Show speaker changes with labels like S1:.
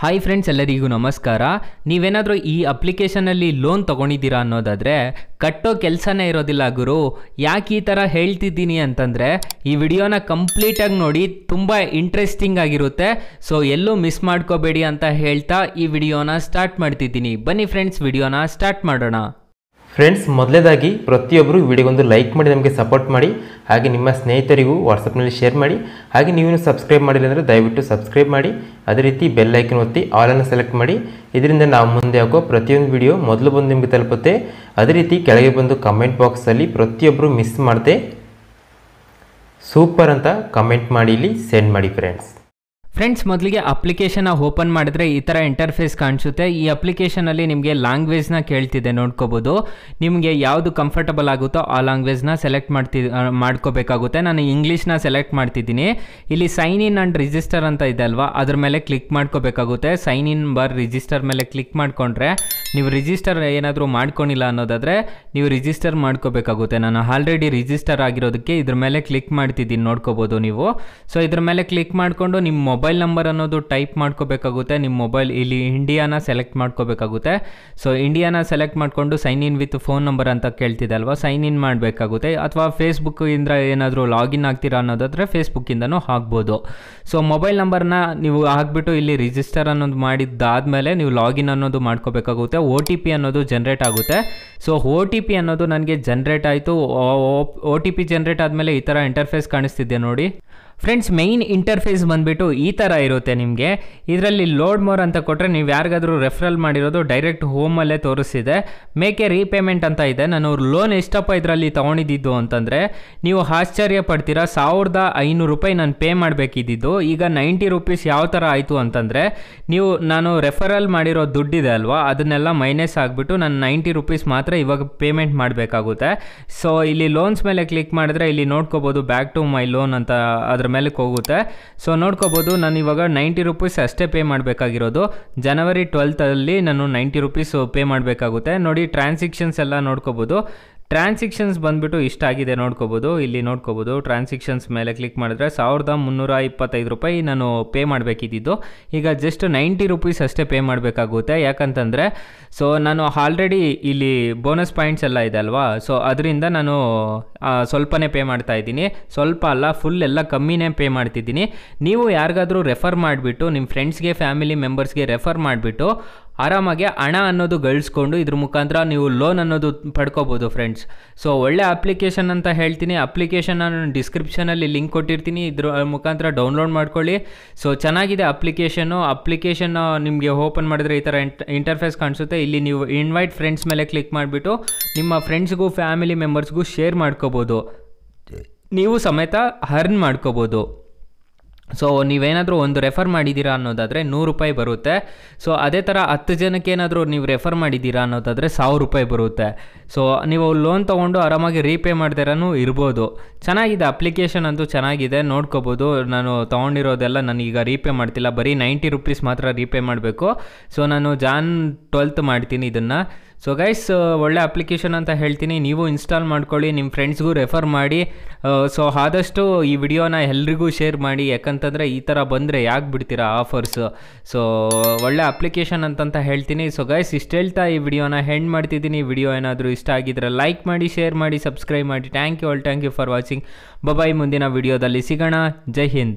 S1: hi friends ಎಲ್ಲರಿಗೂ ನಮಸ್ಕಾರ ನೀವೇನಾದರೂ ಈ ಅಪ್ಲಿಕೇಶನಲ್ಲಿ ಲೋನ್ ತೊಗೊಂಡಿದ್ದೀರಾ ಅನ್ನೋದಾದರೆ ಕಟ್ಟೋ ಕೆಲಸನೇ ಇರೋದಿಲ್ಲ ಗುರು ಯಾಕೆ ಈ ಥರ ಹೇಳ್ತಿದ್ದೀನಿ ಅಂತಂದರೆ ಈ ವಿಡಿಯೋನ ಕಂಪ್ಲೀಟಾಗಿ ನೋಡಿ ತುಂಬ ಇಂಟ್ರೆಸ್ಟಿಂಗ್ ಆಗಿರುತ್ತೆ ಸೊ ಎಲ್ಲೂ ಮಿಸ್ ಮಾಡ್ಕೋಬೇಡಿ ಅಂತ ಹೇಳ್ತಾ ಈ ವಿಡಿಯೋನ ಸ್ಟಾರ್ಟ್ ಮಾಡ್ತಿದ್ದೀನಿ ಬನ್ನಿ ಫ್ರೆಂಡ್ಸ್ ವಿಡಿಯೋನ ಸ್ಟಾರ್ಟ್ ಮಾಡೋಣ
S2: ಫ್ರೆಂಡ್ಸ್ ಮೊದಲೇದಾಗಿ ಪ್ರತಿಯೊಬ್ಬರು ವಿಡಿಯೋಗೊಂದು ಲೈಕ್ ಮಾಡಿ ನಮಗೆ ಸಪೋರ್ಟ್ ಮಾಡಿ ಹಾಗೆ ನಿಮ್ಮ ಸ್ನೇಹಿತರಿಗೂ ವಾಟ್ಸಪ್ನಲ್ಲಿ ಶೇರ್ ಮಾಡಿ ಹಾಗೆ ನೀವು ಸಬ್ಸ್ಕ್ರೈಬ್ ಮಾಡಿಲ್ಲ ಅಂದರೆ ದಯವಿಟ್ಟು ಸಬ್ಸ್ಕ್ರೈಬ್ ಮಾಡಿ ಅದೇ ರೀತಿ ಬೆಲ್ ಐಕನ್ ಒತ್ತಿ ಆಲನ್ನು ಸೆಲೆಕ್ಟ್ ಮಾಡಿ ಇದರಿಂದ ನಾವು ಮುಂದೆ ಹಾಕೋ ಪ್ರತಿಯೊಂದು ವಿಡಿಯೋ ಮೊದಲು ಬಂದು ನಿಮಗೆ ತಲುಪುತ್ತೆ ಅದೇ ರೀತಿ ಕೆಳಗೆ ಬಂದು ಕಮೆಂಟ್ ಬಾಕ್ಸಲ್ಲಿ ಪ್ರತಿಯೊಬ್ಬರು ಮಿಸ್ ಮಾಡದೆ ಸೂಪರ್ ಅಂತ ಕಮೆಂಟ್ ಮಾಡಿ ಇಲ್ಲಿ ಸೆಂಡ್ ಮಾಡಿ ಫ್ರೆಂಡ್ಸ್
S1: ಫ್ರೆಂಡ್ಸ್ ಮೊದಲಿಗೆ ಅಪ್ಲಿಕೇಶನ್ನ ಓಪನ್ ಮಾಡಿದ್ರೆ ಈ ಥರ ಇಂಟರ್ಫೇಸ್ ಕಾಣಿಸುತ್ತೆ ಈ ಅಪ್ಲಿಕೇಶನಲ್ಲಿ ನಿಮಗೆ ಲ್ಯಾಂಗ್ವೇಜ್ನ ಕೇಳ್ತಿದೆ ನೋಡ್ಕೋಬೋದು ನಿಮಗೆ ಯಾವುದು ಕಂಫರ್ಟಬಲ್ ಆಗುತ್ತೋ ಆ ಲ್ಯಾಂಗ್ವೇಜ್ನ ಸೆಲೆಕ್ಟ್ ಮಾಡ್ತಿ ಮಾಡ್ಕೋಬೇಕಾಗುತ್ತೆ ನಾನು ಇಂಗ್ಲೀಷ್ನ ಸೆಲೆಕ್ಟ್ ಮಾಡ್ತಿದ್ದೀನಿ ಇಲ್ಲಿ ಸೈನ್ ಇನ್ ಆ್ಯಂಡ್ ರಿಜಿಸ್ಟರ್ ಅಂತ ಇದೆ ಅಲ್ವಾ ಅದ್ರ ಮೇಲೆ ಕ್ಲಿಕ್ ಮಾಡ್ಕೋಬೇಕಾಗುತ್ತೆ ಸೈನ್ ಇನ್ ಬರ್ ರಿಜಿಸ್ಟರ್ ಮೇಲೆ ಕ್ಲಿಕ್ ಮಾಡಿಕೊಂಡ್ರೆ ನೀವು ರಿಜಿಸ್ಟರ್ ಏನಾದರೂ ಮಾಡ್ಕೊಂಡಿಲ್ಲ ಅನ್ನೋದಾದರೆ ನೀವು ರಿಜಿಸ್ಟರ್ ಮಾಡ್ಕೋಬೇಕಾಗುತ್ತೆ ನಾನು ಆಲ್ರೆಡಿ ರಿಜಿಸ್ಟರ್ ಆಗಿರೋದಕ್ಕೆ ಇದ್ರ ಮೇಲೆ ಕ್ಲಿಕ್ ಮಾಡ್ತಿದ್ದೀನಿ ನೋಡ್ಕೋಬೋದು ನೀವು ಸೊ ಇದ್ರ ಮೇಲೆ ಕ್ಲಿಕ್ ಮಾಡಿಕೊಂಡು ನಿಮ್ಮ ಮೊಬೈಲ್ ನಂಬರ್ ಅನ್ನೋದು ಟೈಪ್ ಮಾಡ್ಕೋಬೇಕಾಗುತ್ತೆ ನಿಮ್ಮ ಮೊಬೈಲ್ ಇಲ್ಲಿ ಇಂಡಿಯಾನ ಸೆಲೆಕ್ಟ್ ಮಾಡ್ಕೋಬೇಕಾಗುತ್ತೆ ಸೊ ಇಂಡಿಯಾನ ಸೆಲೆಕ್ಟ್ ಮಾಡಿಕೊಂಡು sign in with phone number ಅಂತ ಕೇಳ್ತಿದ್ದಲ್ವ ಸೈನ್ ಇನ್ ಮಾಡಬೇಕಾಗುತ್ತೆ ಅಥವಾ ಫೇಸ್ಬುಕ್ಕಿಂದ ಏನಾದರೂ ಲಾಗಿನ್ ಆಗ್ತೀರಾ ಅನ್ನೋದಾದರೆ ಫೇಸ್ಬುಕ್ಕಿಂದನೂ ಹಾಕ್ಬೋದು ಸೊ ಮೊಬೈಲ್ ನಂಬರ್ನ ನೀವು ಹಾಕ್ಬಿಟ್ಟು ಇಲ್ಲಿ ರಿಜಿಸ್ಟರ್ ಅನ್ನೋದು ಮಾಡಿದ್ದಾದ ಮೇಲೆ ನೀವು ಲಾಗಿನ್ ಅನ್ನೋದು ಮಾಡ್ಕೋಬೇಕಾಗುತ್ತೆ ಮತ್ತು ಒ ಟಿ ಪಿ ಅನ್ನೋದು ಜನ್ರೇಟ್ ಆಗುತ್ತೆ ಸೊ ಒ ಟಿ ಪಿ ಅನ್ನೋದು ನನಗೆ ಜನ್ರೇಟ್ ಆಯಿತು ಒ ಟಿ ಪಿ ಜನ್ರೇಟ್ ಆದಮೇಲೆ ಈ ಥರ ಇಂಟರ್ಫೇಸ್ ಕಾಣಿಸ್ತಿದೆ ನೋಡಿ ಫ್ರೆಂಡ್ಸ್ ಮೈನ್ ಇಂಟರ್ಫೇಸ್ ಬಂದುಬಿಟ್ಟು ಈ ಥರ ಇರುತ್ತೆ ನಿಮಗೆ ಇದರಲ್ಲಿ ಲೋಡ್ ಮೋರ್ ಅಂತ ಕೊಟ್ಟರೆ ನೀವು ಯಾರಿಗಾದರೂ ರೆಫರಲ್ ಮಾಡಿರೋದು ಡೈರೆಕ್ಟ್ ಹೋಮಲ್ಲೇ ತೋರಿಸಿದೆ ಮೇಕೆ ರೀಪೇಮೆಂಟ್ ಅಂತ ಇದೆ ನಾನು ಲೋನ್ ಎಷ್ಟಪ್ಪ ಇದರಲ್ಲಿ ತೊಗೊಂಡಿದ್ದು ಅಂತಂದರೆ ನೀವು ಆಶ್ಚರ್ಯ ಪಡ್ತೀರಾ ಸಾವಿರದ ಐನೂರು ರೂಪಾಯಿ ನಾನು ಪೇ ಮಾಡಬೇಕಿದ್ದು ಈಗ ನೈಂಟಿ ರುಪೀಸ್ ಯಾವ ಥರ ಆಯಿತು ಅಂತಂದರೆ ನೀವು ನಾನು ರೆಫರಲ್ ಮಾಡಿರೋ ದುಡ್ಡಿದೆ ಅಲ್ವಾ ಅದನ್ನೆಲ್ಲ ಮೈನಸ್ ಆಗಿಬಿಟ್ಟು ನಾನು ನೈಂಟಿ ರುಪೀಸ್ ಮಾತ್ರ ಇವಾಗ ಪೇಮೆಂಟ್ ಮಾಡಬೇಕಾಗುತ್ತೆ ಸೊ ಇಲ್ಲಿ ಲೋನ್ಸ್ ಮೇಲೆ ಕ್ಲಿಕ್ ಮಾಡಿದ್ರೆ ಇಲ್ಲಿ ನೋಡ್ಕೋಬೋದು ಬ್ಯಾಕ್ ಟು ಮೈ ಲೋನ್ ಅಂತ ಅದರ ಅದ್ರ ಮೇಲಕ್ಕೆ ಹೋಗುತ್ತೆ ಸೊ ನೋಡ್ಕೋಬೋದು ನಾನು ಇವಾಗ ನೈಂಟಿ ರುಪೀಸ್ ಅಷ್ಟೇ ಪೇ ಮಾಡಬೇಕಾಗಿರೋದು ಜನವರಿ ಟ್ವೆಲ್ತಲ್ಲಿ ನಾನು ನೈಂಟಿ ರುಪೀಸ್ ಪೇ ಮಾಡಬೇಕಾಗುತ್ತೆ ನೋಡಿ ಟ್ರಾನ್ಸಾಕ್ಷನ್ಸ್ ಎಲ್ಲ ನೋಡ್ಕೋಬೋದು ಟ್ರಾನ್ಸಿಕ್ಷನ್ಸ್ ಬಂದುಬಿಟ್ಟು ಇಷ್ಟಾಗಿದೆ ನೋಡ್ಕೋಬೋದು ಇಲ್ಲಿ ನೋಡ್ಕೋಬೋದು ಟ್ರಾನ್ಸಿಕ್ಷನ್ಸ್ ಮೇಲೆ ಕ್ಲಿಕ್ ಮಾಡಿದ್ರೆ ಸಾವಿರದ ಮುನ್ನೂರ ಇಪ್ಪತ್ತೈದು ರೂಪಾಯಿ ನಾನು ಪೇ ಮಾಡಬೇಕಿದ್ದು ಈಗ ಜಸ್ಟ್ ನೈಂಟಿ ರುಪೀಸ್ ಅಷ್ಟೇ ಪೇ ಮಾಡಬೇಕಾಗುತ್ತೆ ಯಾಕಂತಂದರೆ ಸೊ ನಾನು ಆಲ್ರೆಡಿ ಇಲ್ಲಿ ಬೋನಸ್ ಪಾಯಿಂಟ್ಸ್ ಎಲ್ಲ ಇದೆ ಅಲ್ವಾ ಸೊ ಅದರಿಂದ ನಾನು ಸ್ವಲ್ಪನೇ ಪೇ ಮಾಡ್ತಾ ಇದ್ದೀನಿ ಸ್ವಲ್ಪ ಅಲ್ಲ ಫುಲ್ ಎಲ್ಲ ಕಮ್ಮಿನೇ ಪೇ ಮಾಡ್ತಿದ್ದೀನಿ ನೀವು ಯಾರಿಗಾದರೂ ರೆಫರ್ ಮಾಡಿಬಿಟ್ಟು ನಿಮ್ಮ ಫ್ರೆಂಡ್ಸ್ಗೆ ಫ್ಯಾಮಿಲಿ ಮೆಂಬರ್ಸ್ಗೆ ರೆಫರ್ ಮಾಡಿಬಿಟ್ಟು ಆರಾಮಾಗಿ ಹಣ ಅನ್ನೋದು ಗಳಿಸ್ಕೊಂಡು ಇದ್ರ ಮುಖಾಂತರ ನೀವು ಲೋನ್ ಅನ್ನೋದು ಪಡ್ಕೋಬೋದು ಫ್ರೆಂಡ್ಸ್ ಸೊ ಒಳ್ಳೆ ಅಪ್ಲಿಕೇಶನ್ ಅಂತ ಹೇಳ್ತೀನಿ ಅಪ್ಲಿಕೇಶನ್ ನಾನು ಡಿಸ್ಕ್ರಿಪ್ಷನಲ್ಲಿ ಲಿಂಕ್ ಕೊಟ್ಟಿರ್ತೀನಿ ಇದ್ರ ಮುಖಾಂತರ ಡೌನ್ಲೋಡ್ ಮಾಡ್ಕೊಳ್ಳಿ ಸೊ ಚೆನ್ನಾಗಿದೆ ಅಪ್ಲಿಕೇಶನ್ನು ಅಪ್ಲಿಕೇಶನ್ ನಿಮಗೆ ಓಪನ್ ಮಾಡಿದ್ರೆ ಈ ಥರ ಇಂಟರ್ಫೇಸ್ ಕಾಣಿಸುತ್ತೆ ಇಲ್ಲಿ ನೀವು ಇನ್ವೈಟ್ ಫ್ರೆಂಡ್ಸ್ ಮೇಲೆ ಕ್ಲಿಕ್ ಮಾಡಿಬಿಟ್ಟು ನಿಮ್ಮ ಫ್ರೆಂಡ್ಸ್ಗೂ ಫ್ಯಾಮಿಲಿ ಮೆಂಬರ್ಸ್ಗೂ ಶೇರ್ ಮಾಡ್ಕೋಬೋದು ನೀವು ಸಮೇತ ಹರ್ನ್ ಮಾಡ್ಕೋಬೋದು ಸೊ ನೀವೇನಾದರೂ ಒಂದು ರೆಫರ್ ಮಾಡಿದ್ದೀರಾ ಅನ್ನೋದಾದರೆ ನೂರು ರೂಪಾಯಿ ಬರುತ್ತೆ ಸೊ ಅದೇ ಥರ ಹತ್ತು ಜನಕ್ಕೆ ಏನಾದರೂ ನೀವು ರೆಫರ್ ಮಾಡಿದ್ದೀರಾ ಅನ್ನೋದಾದರೆ ಸಾವಿರ ರೂಪಾಯಿ ಬರುತ್ತೆ ಸೊ ನೀವು ಲೋನ್ ತೊಗೊಂಡು ಆರಾಮಾಗಿ ರೀಪೇ ಮಾಡ್ದಿರೂ ಇರ್ಬೋದು ಚೆನ್ನಾಗಿದೆ ಅಪ್ಲಿಕೇಶನ್ ಅಂತೂ ಚೆನ್ನಾಗಿದೆ ನೋಡ್ಕೋಬೋದು ನಾನು ತೊಗೊಂಡಿರೋದೆಲ್ಲ ನನಗೀಗ ರೀಪೇ ಮಾಡ್ತಿಲ್ಲ ಬರೀ ನೈಂಟಿ ರುಪೀಸ್ ಮಾತ್ರ ರೀಪೇ ಮಾಡಬೇಕು ಸೊ ನಾನು ಜಾನ್ ಟ್ವೆಲ್ತ್ ಮಾಡ್ತೀನಿ ಇದನ್ನು ಸೊ ಗೈಸ್ uh, ಒಳ್ಳೆ ಅಪ್ಲಿಕೇಶನ್ ಅಂತ ಹೇಳ್ತೀನಿ ನೀವು ಇನ್ಸ್ಟಾಲ್ ಮಾಡ್ಕೊಳ್ಳಿ ನಿಮ್ಮ ಫ್ರೆಂಡ್ಸ್ಗೂ ರೆಫರ್ ಮಾಡಿ ಸೊ uh, ಆದಷ್ಟು ಈ ವಿಡಿಯೋನ ಎಲ್ರಿಗೂ ಶೇರ್ ಮಾಡಿ ಯಾಕಂತಂದರೆ ಈ ಥರ ಬಂದರೆ ಯಾಕೆ ಬಿಡ್ತೀರಾ ಆಫರ್ಸ್ ಸೊ ಒಳ್ಳೆ ಅಪ್ಲಿಕೇಶನ್ ಅಂತಂತ ಹೇಳ್ತೀನಿ ಸೊ ಗೈಸ್ ಇಷ್ಟು ಹೇಳ್ತಾ ಈ ವಿಡಿಯೋನ ಹೆಂಡ್ ಮಾಡ್ತಿದ್ದೀನಿ ವಿಡಿಯೋ ಏನಾದರೂ ಇಷ್ಟ ಆಗಿದ್ರೆ ಲೈಕ್ ಮಾಡಿ ಶೇರ್ ಮಾಡಿ ಸಬ್ಸ್ಕ್ರೈಬ್ ಮಾಡಿ thank you all thank you for watching bye bye ಮುಂದಿನ ವಿಡಿಯೋದಲ್ಲಿ ಸಿಗೋಣ ಜೈ ಹಿಂದ್